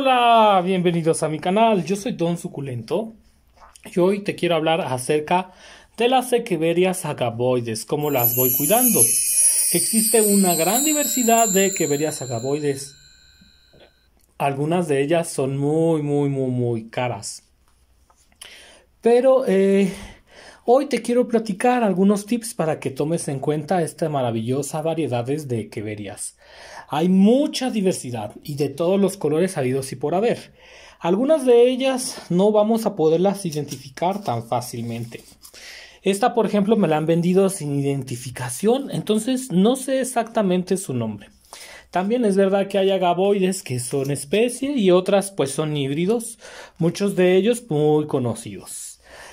hola, bienvenidos a mi canal. Yo soy Don Suculento y hoy te quiero hablar acerca de las queberias agaboides, cómo las voy cuidando. Existe una gran diversidad de Echeverias agaboides. Algunas de ellas son muy, muy, muy, muy caras. Pero eh, Hoy te quiero platicar algunos tips para que tomes en cuenta esta maravillosa variedades de queberias. Hay mucha diversidad y de todos los colores habidos y por haber. Algunas de ellas no vamos a poderlas identificar tan fácilmente. Esta, por ejemplo, me la han vendido sin identificación, entonces no sé exactamente su nombre. También es verdad que hay agaboides que son especie y otras pues son híbridos, muchos de ellos muy conocidos.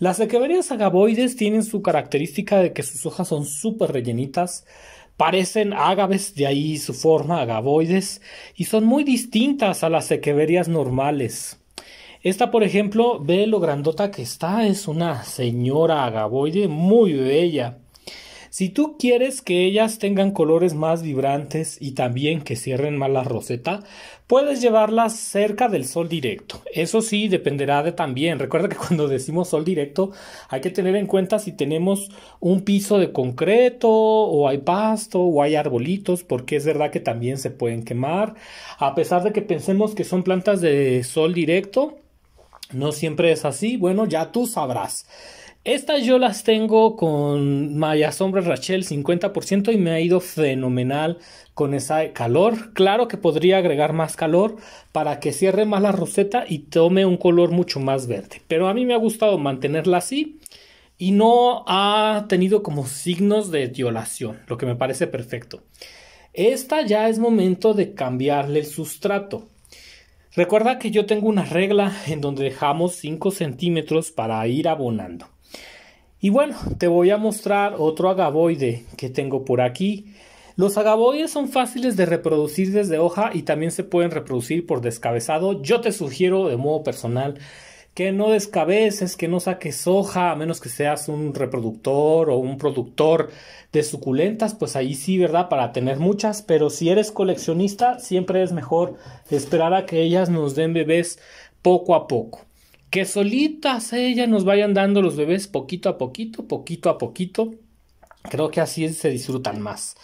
Las sequeberias agaboides tienen su característica de que sus hojas son súper rellenitas, parecen ágaves, de ahí su forma, agaboides, y son muy distintas a las Echeverias normales. Esta, por ejemplo, ve lo grandota que está, es una señora agaboide muy bella. Si tú quieres que ellas tengan colores más vibrantes y también que cierren más la roseta, puedes llevarlas cerca del sol directo. Eso sí, dependerá de también. Recuerda que cuando decimos sol directo, hay que tener en cuenta si tenemos un piso de concreto o hay pasto o hay arbolitos, porque es verdad que también se pueden quemar. A pesar de que pensemos que son plantas de sol directo, no siempre es así. Bueno, ya tú sabrás. Estas yo las tengo con Maya Sombra Rachel 50% y me ha ido fenomenal con ese calor. Claro que podría agregar más calor para que cierre más la roseta y tome un color mucho más verde. Pero a mí me ha gustado mantenerla así y no ha tenido como signos de violación, lo que me parece perfecto. Esta ya es momento de cambiarle el sustrato. Recuerda que yo tengo una regla en donde dejamos 5 centímetros para ir abonando. Y bueno, te voy a mostrar otro agavoide que tengo por aquí. Los agaboides son fáciles de reproducir desde hoja y también se pueden reproducir por descabezado. Yo te sugiero de modo personal que no descabeces, que no saques hoja, a menos que seas un reproductor o un productor de suculentas, pues ahí sí, ¿verdad? Para tener muchas, pero si eres coleccionista, siempre es mejor esperar a que ellas nos den bebés poco a poco que solitas ellas nos vayan dando los bebés poquito a poquito, poquito a poquito. Creo que así se disfrutan más.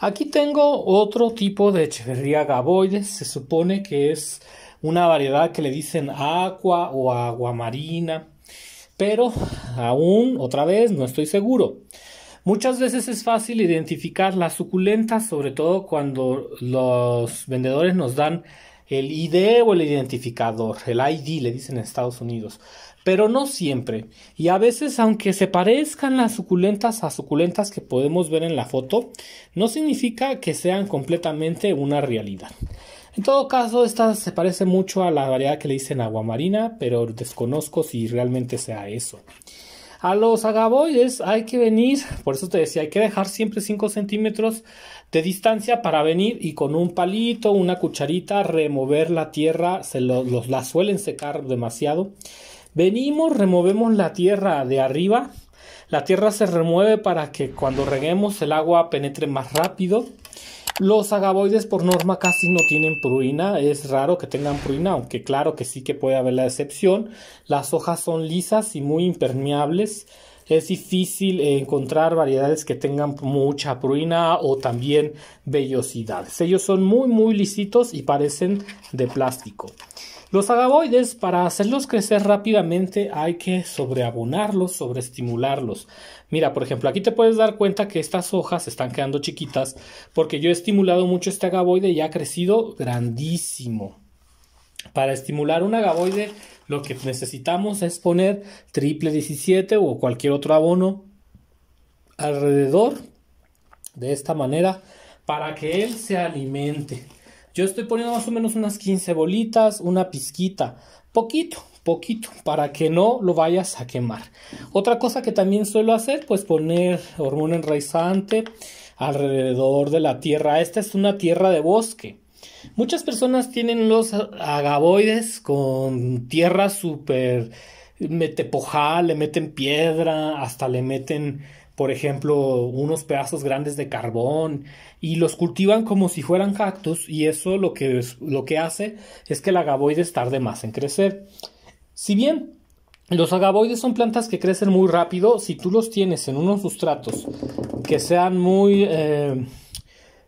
Aquí tengo otro tipo de Echeverría gaboides, se supone que es una variedad que le dicen agua o aguamarina, pero aún otra vez no estoy seguro. Muchas veces es fácil identificar las suculentas, sobre todo cuando los vendedores nos dan el ID o el identificador, el ID le dicen en Estados Unidos, pero no siempre. Y a veces, aunque se parezcan las suculentas a suculentas que podemos ver en la foto, no significa que sean completamente una realidad. En todo caso, esta se parece mucho a la variedad que le dicen aguamarina, pero desconozco si realmente sea eso. A los agaboides hay que venir, por eso te decía, hay que dejar siempre 5 centímetros de distancia para venir y con un palito, una cucharita, remover la tierra, se los, la suelen secar demasiado. Venimos, removemos la tierra de arriba, la tierra se remueve para que cuando reguemos el agua penetre más rápido los agavoides por norma casi no tienen pruina, es raro que tengan pruina, aunque claro que sí que puede haber la excepción. Las hojas son lisas y muy impermeables. Es difícil encontrar variedades que tengan mucha pruina o también vellosidades. Ellos son muy muy lisitos y parecen de plástico. Los agaboides, para hacerlos crecer rápidamente, hay que sobreabonarlos, sobreestimularlos. Mira, por ejemplo, aquí te puedes dar cuenta que estas hojas están quedando chiquitas porque yo he estimulado mucho este agavoide y ha crecido grandísimo. Para estimular un agavoide lo que necesitamos es poner triple 17 o cualquier otro abono alrededor de esta manera para que él se alimente. Yo estoy poniendo más o menos unas 15 bolitas, una pizquita, poquito, poquito, para que no lo vayas a quemar. Otra cosa que también suelo hacer, pues poner hormona enraizante alrededor de la tierra. Esta es una tierra de bosque. Muchas personas tienen los agaboides con tierra súper... Mete le meten piedra, hasta le meten por ejemplo, unos pedazos grandes de carbón y los cultivan como si fueran cactus y eso lo que, lo que hace es que el agaboides tarde más en crecer. Si bien los agaboides son plantas que crecen muy rápido, si tú los tienes en unos sustratos que sean muy... Eh,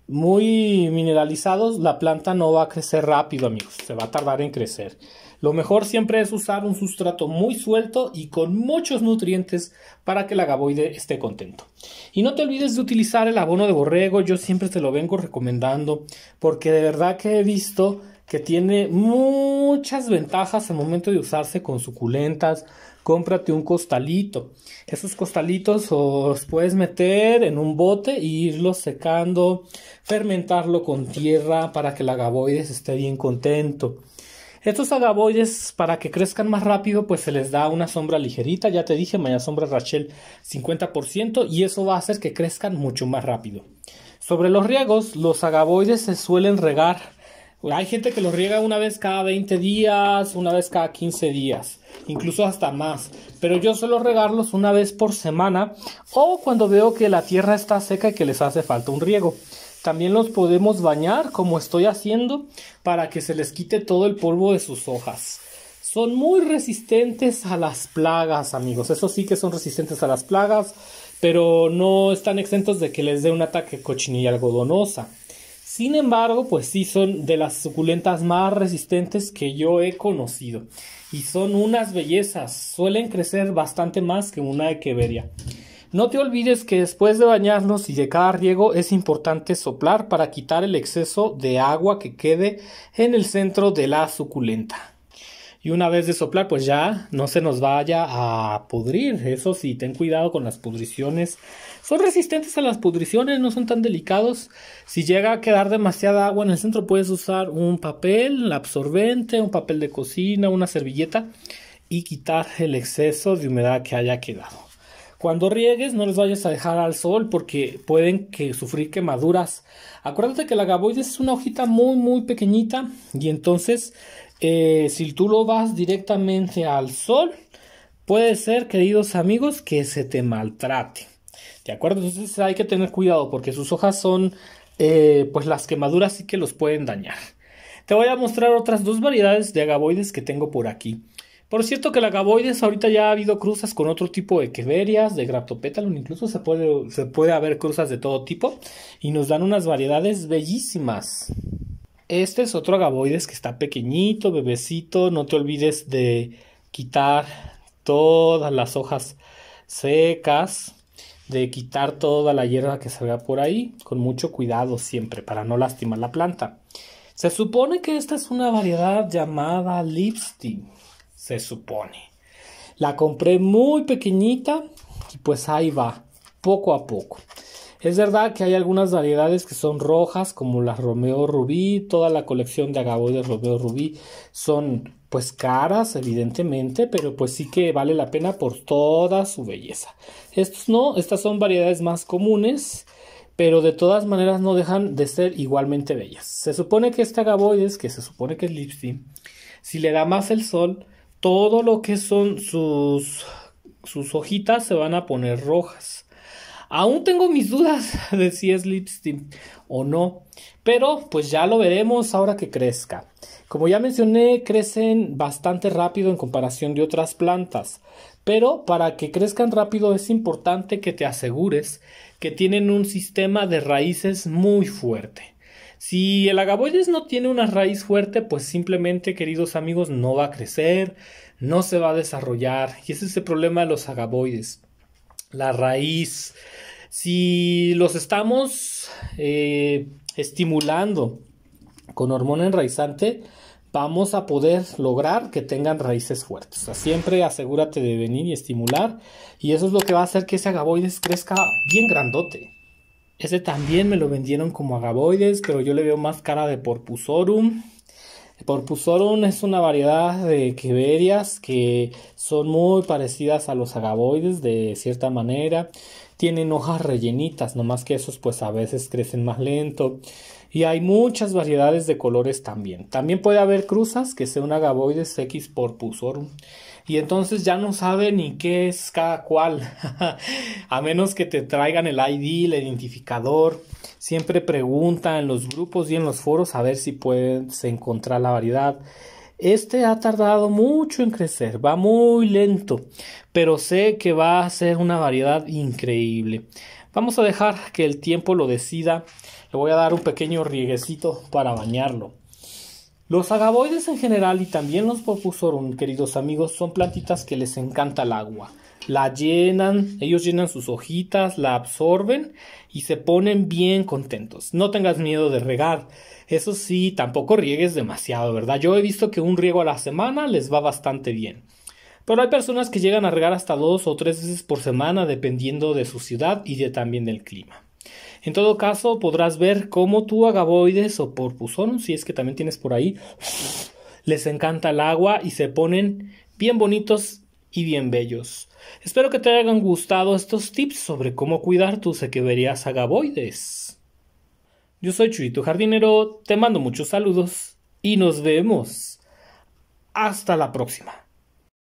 muy mineralizados, la planta no va a crecer rápido, amigos. Se va a tardar en crecer. Lo mejor siempre es usar un sustrato muy suelto y con muchos nutrientes para que el agavoide esté contento. Y no te olvides de utilizar el abono de borrego, yo siempre te lo vengo recomendando porque de verdad que he visto que tiene muchas ventajas al momento de usarse con suculentas. Cómprate un costalito. Esos costalitos los puedes meter en un bote e irlos secando, fermentarlo con tierra para que el agavoide esté bien contento. Estos agaboides, para que crezcan más rápido, pues se les da una sombra ligerita, ya te dije, Maya Sombra Rachel 50%, y eso va a hacer que crezcan mucho más rápido. Sobre los riegos, los agaboides se suelen regar. Hay gente que los riega una vez cada 20 días, una vez cada 15 días, incluso hasta más. Pero yo suelo regarlos una vez por semana o cuando veo que la tierra está seca y que les hace falta un riego. También los podemos bañar, como estoy haciendo, para que se les quite todo el polvo de sus hojas. Son muy resistentes a las plagas, amigos. Eso sí que son resistentes a las plagas, pero no están exentos de que les dé un ataque cochinilla algodonosa. Sin embargo, pues sí son de las suculentas más resistentes que yo he conocido. Y son unas bellezas. Suelen crecer bastante más que una echeveria. No te olvides que después de bañarnos y de cada riego es importante soplar para quitar el exceso de agua que quede en el centro de la suculenta. Y una vez de soplar, pues ya no se nos vaya a pudrir. Eso sí, ten cuidado con las pudriciones. Son resistentes a las pudriciones, no son tan delicados. Si llega a quedar demasiada agua en el centro, puedes usar un papel absorbente, un papel de cocina, una servilleta y quitar el exceso de humedad que haya quedado. Cuando riegues, no los vayas a dejar al sol porque pueden que sufrir quemaduras. Acuérdate que el agavoides es una hojita muy, muy pequeñita y entonces eh, si tú lo vas directamente al sol, puede ser, queridos amigos, que se te maltrate. ¿De acuerdo? Entonces hay que tener cuidado porque sus hojas son, eh, pues las quemaduras sí que los pueden dañar. Te voy a mostrar otras dos variedades de agaboides que tengo por aquí. Por cierto que la gaboides ahorita ya ha habido cruzas con otro tipo de queberias, de graptopetalum, incluso se puede, se puede haber cruzas de todo tipo y nos dan unas variedades bellísimas. Este es otro agaboides que está pequeñito, bebecito, no te olvides de quitar todas las hojas secas, de quitar toda la hierba que salga por ahí, con mucho cuidado siempre para no lastimar la planta. Se supone que esta es una variedad llamada lipstick se supone. La compré muy pequeñita y pues ahí va, poco a poco. Es verdad que hay algunas variedades que son rojas, como las Romeo Rubí, toda la colección de agaboides Romeo Rubí son pues caras, evidentemente, pero pues sí que vale la pena por toda su belleza. Estos no, estas son variedades más comunes, pero de todas maneras no dejan de ser igualmente bellas. Se supone que este agavoides... que se supone que es Lipsy, si le da más el sol, todo lo que son sus, sus hojitas se van a poner rojas. Aún tengo mis dudas de si es lipstick o no, pero pues ya lo veremos ahora que crezca. Como ya mencioné, crecen bastante rápido en comparación de otras plantas, pero para que crezcan rápido es importante que te asegures que tienen un sistema de raíces muy fuerte. Si el agavoides no tiene una raíz fuerte, pues simplemente, queridos amigos, no va a crecer, no se va a desarrollar. Y ese es el problema de los agaboides. La raíz. Si los estamos eh, estimulando con hormona enraizante, vamos a poder lograr que tengan raíces fuertes. siempre asegúrate de venir y estimular. Y eso es lo que va a hacer que ese agavoides crezca bien grandote. Ese también me lo vendieron como agaboides, pero yo le veo más cara de Porpusorum. Porpusorum es una variedad de queberias que son muy parecidas a los agaboides de cierta manera tienen hojas rellenitas, no más que esos pues a veces crecen más lento. Y hay muchas variedades de colores también. También puede haber cruzas que sea un agaboides X pusorum. Y entonces ya no sabe ni qué es cada cual. a menos que te traigan el ID, el identificador. Siempre pregunta en los grupos y en los foros a ver si puedes encontrar la variedad. Este ha tardado mucho en crecer, va muy lento, pero sé que va a ser una variedad increíble. Vamos a dejar que el tiempo lo decida. Le voy a dar un pequeño rieguecito para bañarlo. Los agaboides en general y también los popusorum, queridos amigos, son plantitas que les encanta el agua la llenan, ellos llenan sus hojitas, la absorben y se ponen bien contentos. No tengas miedo de regar. Eso sí, tampoco riegues demasiado, ¿verdad? Yo he visto que un riego a la semana les va bastante bien. Pero hay personas que llegan a regar hasta dos o tres veces por semana dependiendo de su ciudad y de, también del clima. En todo caso, podrás ver cómo tu agaboides o porpuzón, si es que también tienes por ahí, les encanta el agua y se ponen bien bonitos y bien bellos. Espero que te hayan gustado estos tips sobre cómo cuidar tus echeverías agaboides. Yo soy Chuito Jardinero, te mando muchos saludos y nos vemos. Hasta la próxima.